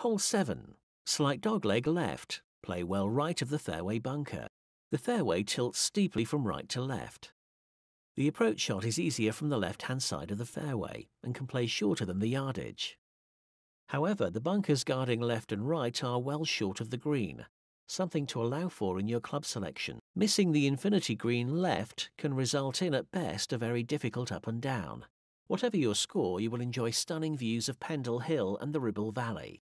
Hole 7. Slight dogleg left. Play well right of the fairway bunker. The fairway tilts steeply from right to left. The approach shot is easier from the left-hand side of the fairway and can play shorter than the yardage. However, the bunkers guarding left and right are well short of the green, something to allow for in your club selection. Missing the infinity green left can result in, at best, a very difficult up and down. Whatever your score, you will enjoy stunning views of Pendle Hill and the Ribble Valley.